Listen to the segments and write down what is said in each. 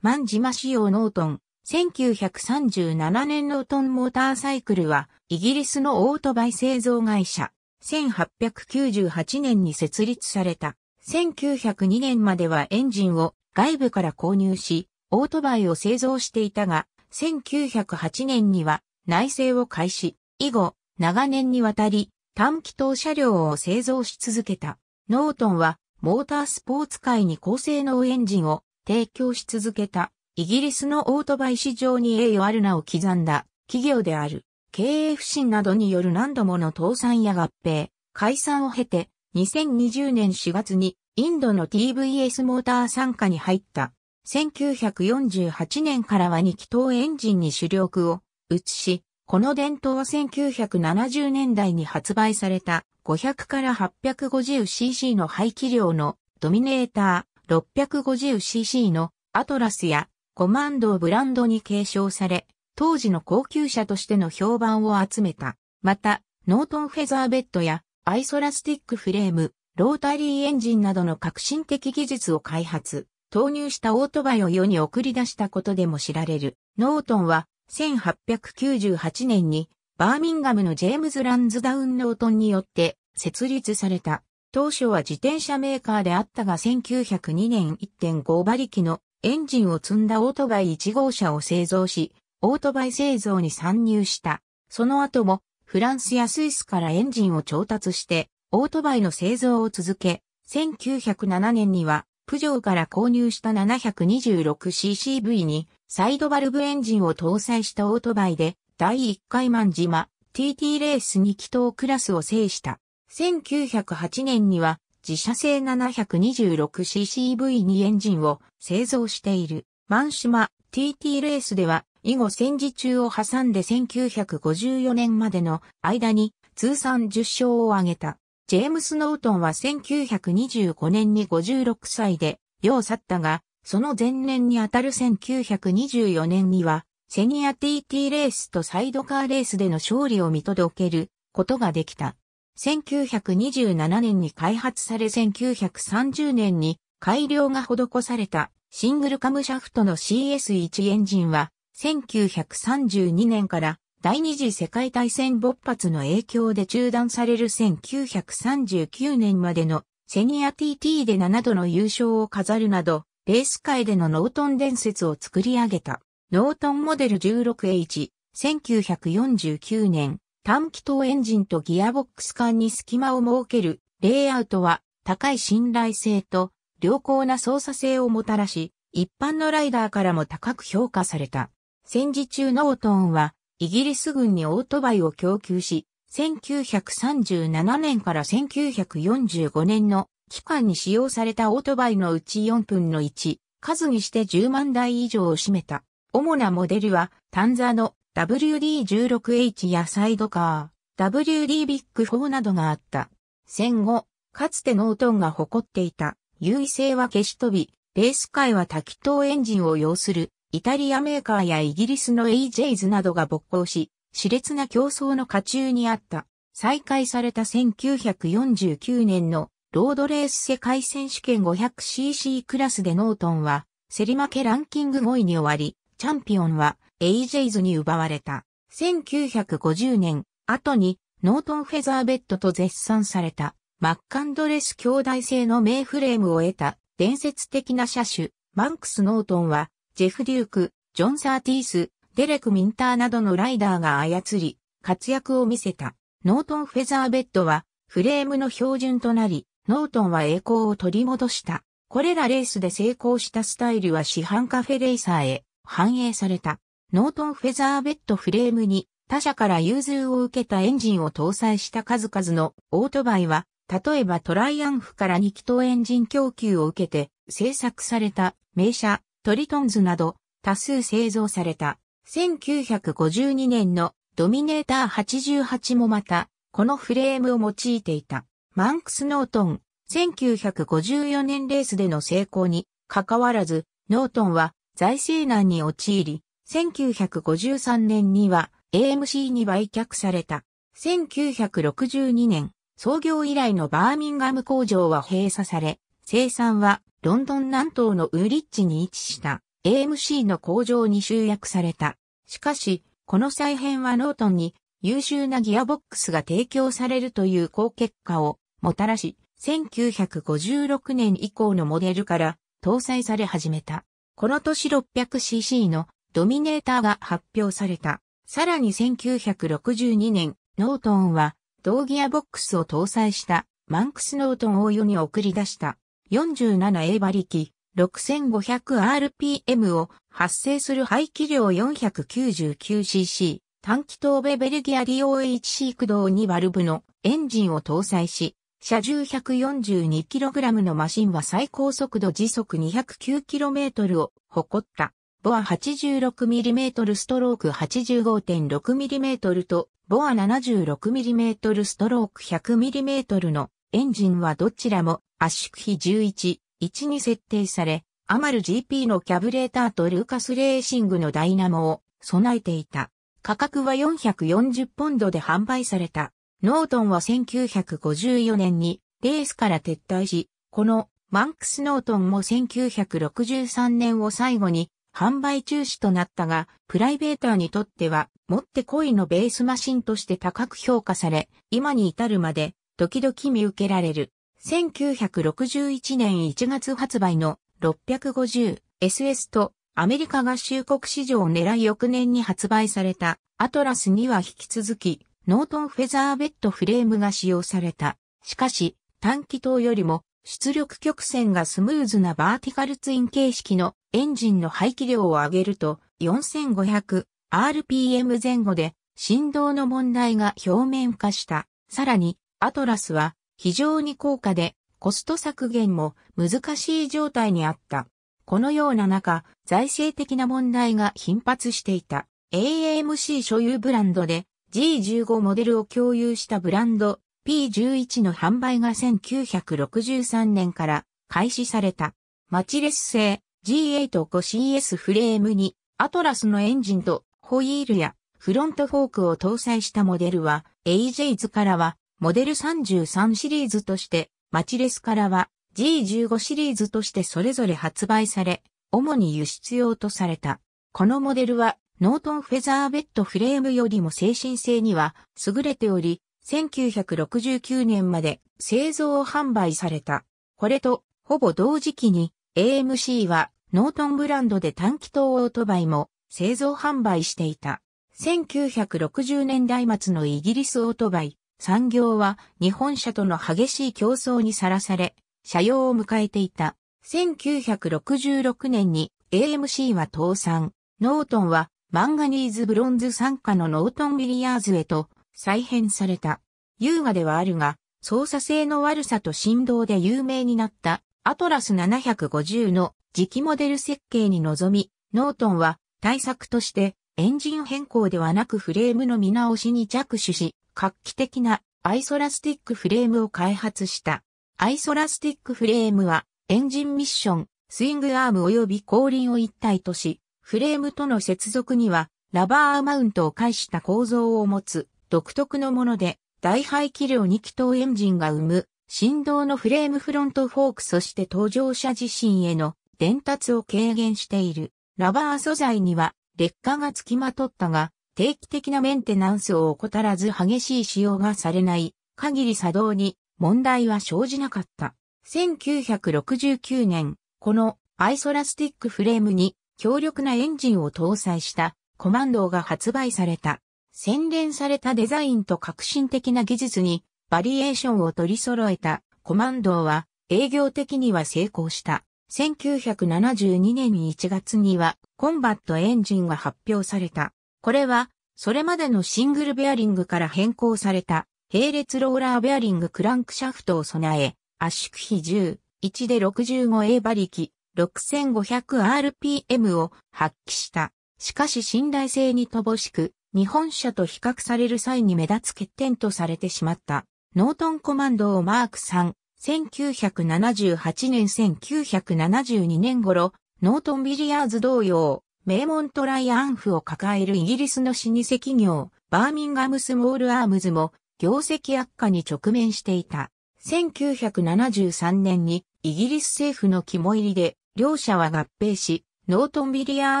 万島仕様ノートン。1937年ノートンモーターサイクルは、イギリスのオートバイ製造会社。1898年に設立された。1902年まではエンジンを外部から購入し、オートバイを製造していたが、1908年には内製を開始。以後、長年にわたり短気筒車両を製造し続けた。ノートンはモータースポーツ界に高性能エンジンを提供し続けた、イギリスのオートバイ市場に栄誉ある名を刻んだ企業である。経営不振などによる何度もの倒産や合併、解散を経て、2020年4月にインドの TVS モーター傘下に入った。1948年からは2気筒エンジンに主力を移し、この伝統は1970年代に発売された500から 850cc の排気量のドミネーター。650cc のアトラスやコマンドをブランドに継承され、当時の高級車としての評判を集めた。また、ノートンフェザーベッドやアイソラスティックフレーム、ロータリーエンジンなどの革新的技術を開発、投入したオートバイを世に送り出したことでも知られる。ノートンは1898年にバーミンガムのジェームズ・ランズダウン・ノートンによって設立された。当初は自転車メーカーであったが1902年1.5馬力のエンジンを積んだオートバイ1号車を製造し、オートバイ製造に参入した。その後もフランスやスイスからエンジンを調達して、オートバイの製造を続け、1907年には、プジョーから購入した 726ccV に、サイドバルブエンジンを搭載したオートバイで、第1回万島 TT レースに祈祷クラスを制した。1908年には自社製 726ccV にエンジンを製造している。マンシマ TT レースでは以後戦時中を挟んで1954年までの間に通算10勝を挙げた。ジェームス・ノートンは1925年に56歳で、世を去ったが、その前年にあたる1924年には、セニア TT レースとサイドカーレースでの勝利を見届けることができた。1927年に開発され1930年に改良が施されたシングルカムシャフトの CS1 エンジンは1932年から第二次世界大戦勃発の影響で中断される1939年までのセニア TT で7度の優勝を飾るなど、レース界でのノートン伝説を作り上げた。ノートンモデル 16H、1949年、短気筒エンジンとギアボックス間に隙間を設けるレイアウトは高い信頼性と良好な操作性をもたらし、一般のライダーからも高く評価された。戦時中ノートンはイギリス軍にオートバイを供給し、1937年から1945年の期間に使用されたオートバイのうち4分の1、数にして10万台以上を占めた。主なモデルはタンザの WD16H やサイドカー、WD ビッグ4などがあった。戦後、かつてノートンが誇っていた優位性は消し飛び、レース界は多気筒エンジンを要するイタリアメーカーやイギリスの AJs などが勃興し、熾烈な競争の下中にあった。再開された1949年のロードレース世界選手権 500cc クラスでノートンは、競り負けランキング5位に終わり、チャンピオンは AJs に奪われた。1950年、後にノートンフェザーベッドと絶賛された、マッカンドレス兄弟製の名フレームを得た伝説的な車種、マンクス・ノートンは、ジェフ・デューク、ジョン・サーティース、デレク・ミンターなどのライダーが操り、活躍を見せた。ノートンフェザーベッドは、フレームの標準となり、ノートンは栄光を取り戻した。これらレースで成功したスタイルは市販カフェレーサーへ反映された。ノートンフェザーベッドフレームに他社から融通を受けたエンジンを搭載した数々のオートバイは、例えばトライアンフから2気筒エンジン供給を受けて製作された名車トリトンズなど多数製造された。1952年のドミネーター88もまたこのフレームを用いていた。マンクス・ノートン、1954年レースでの成功に関わらず、ノートンは財政難に陥り、1953年には AMC に売却された。1962年、創業以来のバーミンガム工場は閉鎖され、生産はロンドン南東のウーリッチに位置した AMC の工場に集約された。しかし、この再編はノートンに優秀なギアボックスが提供されるという好結果をもたらし、1956年以降のモデルから搭載され始めた。この年 600cc のドミネーターが発表された。さらに1962年、ノートンは、同ギアボックスを搭載したマンクスノートンを世に送り出した 47A 馬力 6500rpm を発生する排気量 499cc 短気筒ベベルギア DOHC 駆動2バルブのエンジンを搭載し、車重 142kg のマシンは最高速度時速 209km を誇った。ボア 86mm ストローク 85.6mm と、ボア 76mm ストローク 100mm のエンジンはどちらも圧縮比11、1に設定され、アマル GP のキャブレーターとルーカスレーシングのダイナモを備えていた。価格は440ポンドで販売された。ノートンは1954年にレースから撤退し、このマンクス・ノートンも1963年を最後に販売中止となったが、プライベーターにとっては、もってこいのベースマシンとして高く評価され、今に至るまで、時々見受けられる。1961年1月発売の 650SS とアメリカ合衆国市場を狙い翌年に発売されたアトラスには引き続きノートンフェザーベッドフレームが使用された。しかし短気筒よりも出力曲線がスムーズなバーティカルツイン形式のエンジンの排気量を上げると 4500rpm 前後で振動の問題が表面化した。さらに、アトラスは非常に高価でコスト削減も難しい状態にあった。このような中、財政的な問題が頻発していた。AMC 所有ブランドで G15 モデルを共有したブランド P11 の販売が1963年から開始された。マチレス製、G8 5 CS フレームにアトラスのエンジンとホイールやフロントフォークを搭載したモデルは AJs からはモデル33シリーズとしてマチレスからは G15 シリーズとしてそれぞれ発売され、主に輸出用とされた。このモデルはノートンフェザーベッドフレームよりも精神性には優れており、1969年まで製造販売された。これとほぼ同時期に AMC はノートンブランドで短気筒オートバイも製造販売していた。1960年代末のイギリスオートバイ産業は日本車との激しい競争にさらされ、車用を迎えていた。1966年に AMC は倒産。ノートンはマンガニーズブロンズ傘下のノートンビリヤーズへと再編された。優雅ではあるが、操作性の悪さと振動で有名になったアトラス750の次期モデル設計に臨み、ノートンは対策としてエンジン変更ではなくフレームの見直しに着手し、画期的なアイソラスティックフレームを開発した。アイソラスティックフレームはエンジンミッション、スイングアーム及び後輪を一体とし、フレームとの接続にはラバーマウントを介した構造を持つ独特のもので、大排気量2気筒エンジンが生む振動のフレームフロントフォークそして搭乗者自身への伝達を軽減している。ラバー素材には劣化がつきまとったが、定期的なメンテナンスを怠らず激しい使用がされない限り作動に問題は生じなかった。1969年、このアイソラスティックフレームに強力なエンジンを搭載したコマンドが発売された。洗練されたデザインと革新的な技術にバリエーションを取り揃えたコマンドーは営業的には成功した。1972年1月にはコンバットエンジンが発表された。これはそれまでのシングルベアリングから変更された並列ローラーベアリングクランクシャフトを備え圧縮比10、1で 65A 馬力 6500rpm を発揮した。しかし信頼性に乏しく、日本車と比較される際に目立つ欠点とされてしまった。ノートンコマンドをマーク3、1978年1972年頃、ノートンビリヤーズ同様、名門トライアンフを抱えるイギリスの老舗企業、バーミンガムスモールアームズも、業績悪化に直面していた。1973年にイギリス政府の肝入りで、両社は合併し、ノートンビリヤ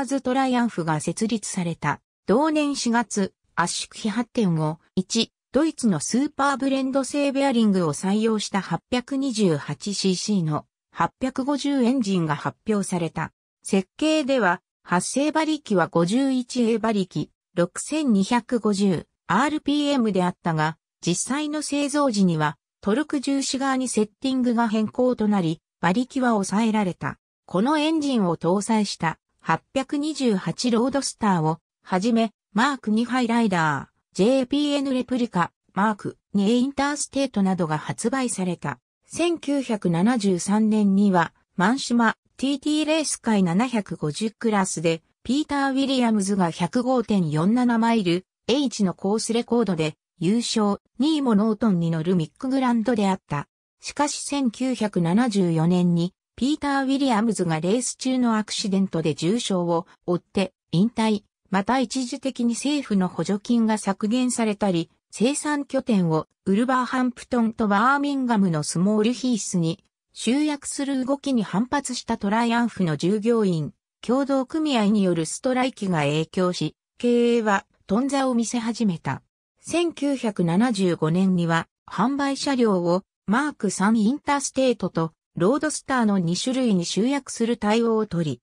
ーズトライアンフが設立された。同年4月、圧縮批発展を1、ドイツのスーパーブレンド製ベアリングを採用した 828cc の850エンジンが発表された。設計では、発生馬力は 51A 馬力 6250rpm であったが、実際の製造時にはトルク重視側にセッティングが変更となり、馬力は抑えられた。このエンジンを搭載した828ロードスターをはじめ、マーク2ハイライダー、JPN レプリカ、マーク2インターステートなどが発売された。1973年には、マンシマ TT レース界750クラスで、ピーター・ウィリアムズが105.47マイル H のコースレコードで優勝、2位もノートンに乗るミックグランドであった。しかし1974年に、ピーター・ウィリアムズがレース中のアクシデントで重傷を負って引退、また一時的に政府の補助金が削減されたり、生産拠点をウルバーハンプトンとバーミンガムのスモールヒースに集約する動きに反発したトライアンフの従業員、共同組合によるストライキが影響し、経営は頓挫を見せ始めた。1975年には販売車両をマーク3インターステートとロードスターの2種類に集約する対応を取り、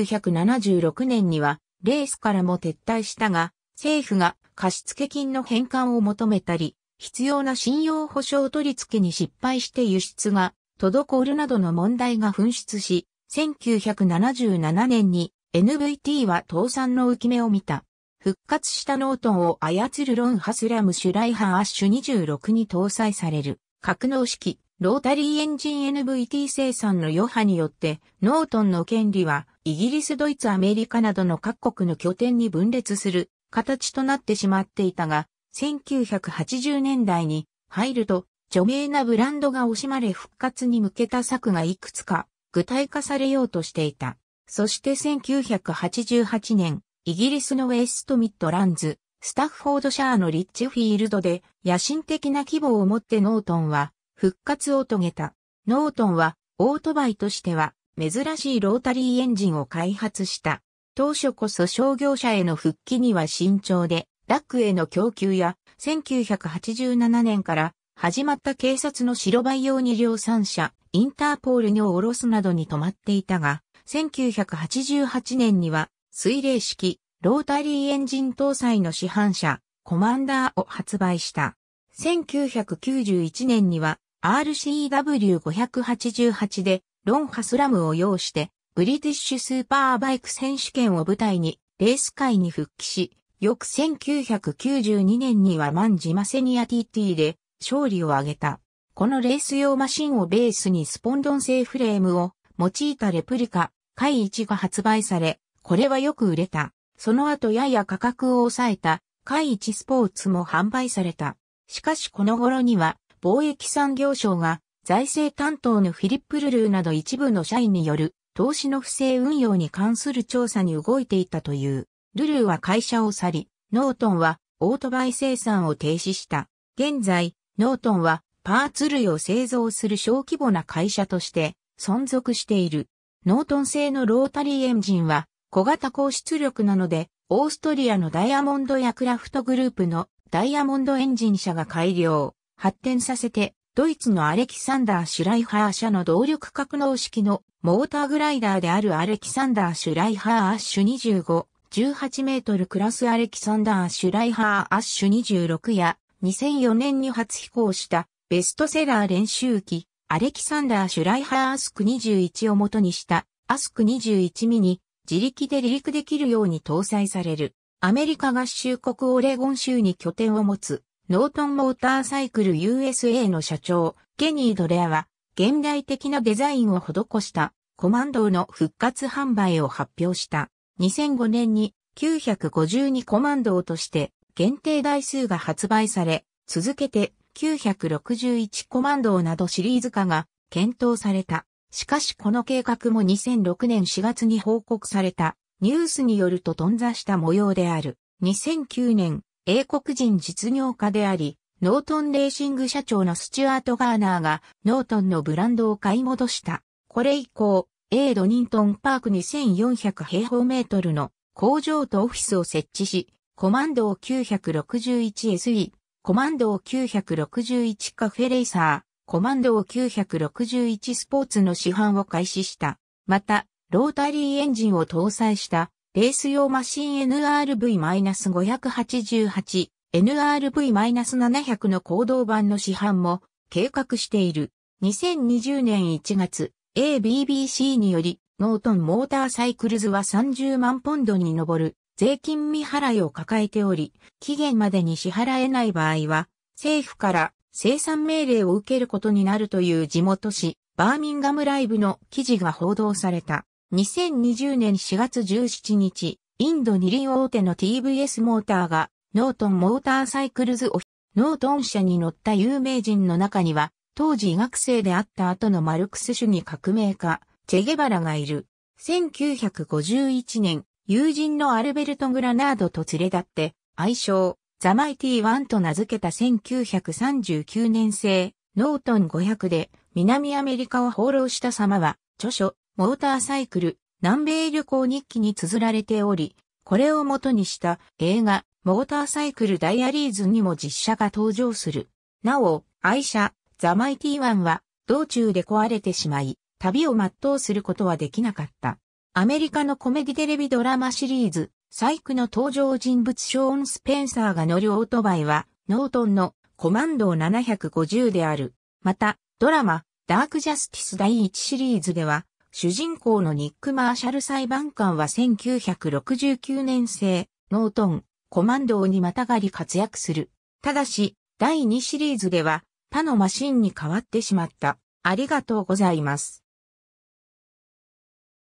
1976年にはレースからも撤退したが、政府が貸付金の返還を求めたり、必要な信用保証取り付けに失敗して輸出が滞るなどの問題が噴出し、1977年に NVT は倒産の浮き目を見た。復活したノートンを操るロンハスラムシュライハーアッシュ26に搭載される格納式ロータリーエンジン NVT 生産の余波によって、ノートンの権利は、イギリス、ドイツ、アメリカなどの各国の拠点に分裂する形となってしまっていたが、1980年代に入ると、著名なブランドが惜しまれ復活に向けた策がいくつか具体化されようとしていた。そして1988年、イギリスのウェストミッドランズ、スタッフォードシャアのリッチフィールドで野心的な規模を持ってノートンは復活を遂げた。ノートンは、オートバイとしては、珍しいロータリーエンジンを開発した。当初こそ商業者への復帰には慎重で、ラックへの供給や、1987年から始まった警察の白バイ用に量産車、インターポールにお下ろすなどに止まっていたが、1988年には、水冷式、ロータリーエンジン搭載の市販車、コマンダーを発売した。1991年には、RCW588 でロンハスラムを要してブリティッシュスーパーバイク選手権を舞台にレース界に復帰し、翌1992年にはマンジマセニア TT で勝利を挙げた。このレース用マシンをベースにスポンドン製フレームを用いたレプリカ、回1が発売され、これはよく売れた。その後やや価格を抑えた、回1スポーツも販売された。しかしこの頃には、貿易産業省が財政担当のフィリップ・ルルーなど一部の社員による投資の不正運用に関する調査に動いていたという。ルルーは会社を去り、ノートンはオートバイ生産を停止した。現在、ノートンはパーツ類を製造する小規模な会社として存続している。ノートン製のロータリーエンジンは小型高出力なので、オーストリアのダイヤモンドやクラフトグループのダイヤモンドエンジン社が改良。発展させて、ドイツのアレキサンダー・シュライハー社の動力格納式のモーターグライダーであるアレキサンダー・シュライハー・アッシュ25、18メートルクラスアレキサンダー・シュライハー・アッシュ26や2004年に初飛行したベストセラー練習機アレキサンダー・シュライハー・アスク21を元にしたアスク21ミニ自力で離陸できるように搭載されるアメリカ合衆国オレゴン州に拠点を持つノートンモーターサイクル USA の社長、ケニー・ドレアは、現代的なデザインを施したコマンドーの復活販売を発表した。2005年に952コマンドーとして限定台数が発売され、続けて961コマンドーなどシリーズ化が検討された。しかしこの計画も2006年4月に報告されたニュースによると頓挫した模様である。2009年英国人実業家であり、ノートンレーシング社長のスチュアート・ガーナーがノートンのブランドを買い戻した。これ以降、エイド・ニントン・パーク2400平方メートルの工場とオフィスを設置し、コマンドを 961SE、コマンドを961カフェレイサー、コマンドを961スポーツの市販を開始した。また、ロータリーエンジンを搭載したレース用マシン NRV-588、NRV-700 の行動版の市販も計画している。2020年1月、ABBC により、ノートンモーターサイクルズは30万ポンドに上る税金未払いを抱えており、期限までに支払えない場合は、政府から生産命令を受けることになるという地元紙、バーミンガムライブの記事が報道された。2020年4月17日、インド二輪大手の TVS モーターが、ノートンモーターサイクルズオフノートン社に乗った有名人の中には、当時医学生であった後のマルクス主義革命家、チェゲバラがいる。1951年、友人のアルベルト・グラナードと連れ立って、愛称、ザ・マイティ・ワンと名付けた1939年生、ノートン500で、南アメリカを放浪した様は、著書、モーターサイクル、南米旅行日記に綴られており、これを元にした映画、モーターサイクルダイアリーズにも実写が登場する。なお、愛車、ザ・マイティ・ワンは、道中で壊れてしまい、旅を全うすることはできなかった。アメリカのコメディテレビドラマシリーズ、サイクの登場人物ショーン・スペンサーが乗るオートバイは、ノートンのコマンド750である。また、ドラマ、ダークジャスティス第1シリーズでは、主人公のニック・マーシャル裁判官は1969年生、ノートン、コマンドーにまたがり活躍する。ただし、第2シリーズでは、他のマシンに変わってしまった。ありがとうございます。